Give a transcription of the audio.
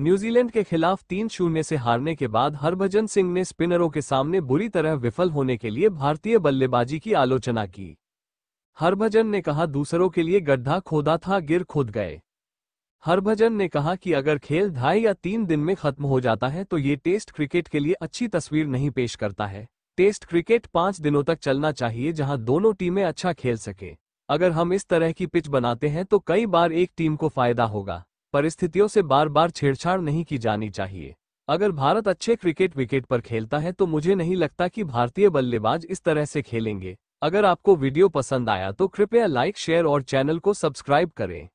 New Zealand के खिलाफ तीन शून्य से हारने के बाद हरभजन सिंह ने स्पिनरों के सामने बुरी तरह विफल होने के लिए भारतीय बल्लेबाजी की आलोचना की हरभजन ने कहा दूसरों के लिए गड्ढा खोदा था गिर खोद गए हरभजन ने कहा कि अगर खेल ढाई या तीन दिन में खत्म हो जाता है तो ये टेस्ट क्रिकेट के लिए अच्छी तस्वीर नहीं पेश करता है टेस्ट क्रिकेट पांच दिनों तक चलना चाहिए जहां दोनों टीमें अच्छा खेल सके अगर हम इस तरह की पिच बनाते हैं तो कई बार एक टीम को फायदा होगा परिस्थितियों से बार बार छेड़छाड़ नहीं की जानी चाहिए अगर भारत अच्छे क्रिकेट विकेट पर खेलता है तो मुझे नहीं लगता कि भारतीय बल्लेबाज इस तरह से खेलेंगे अगर आपको वीडियो पसंद आया तो कृपया लाइक शेयर और चैनल को सब्सक्राइब करें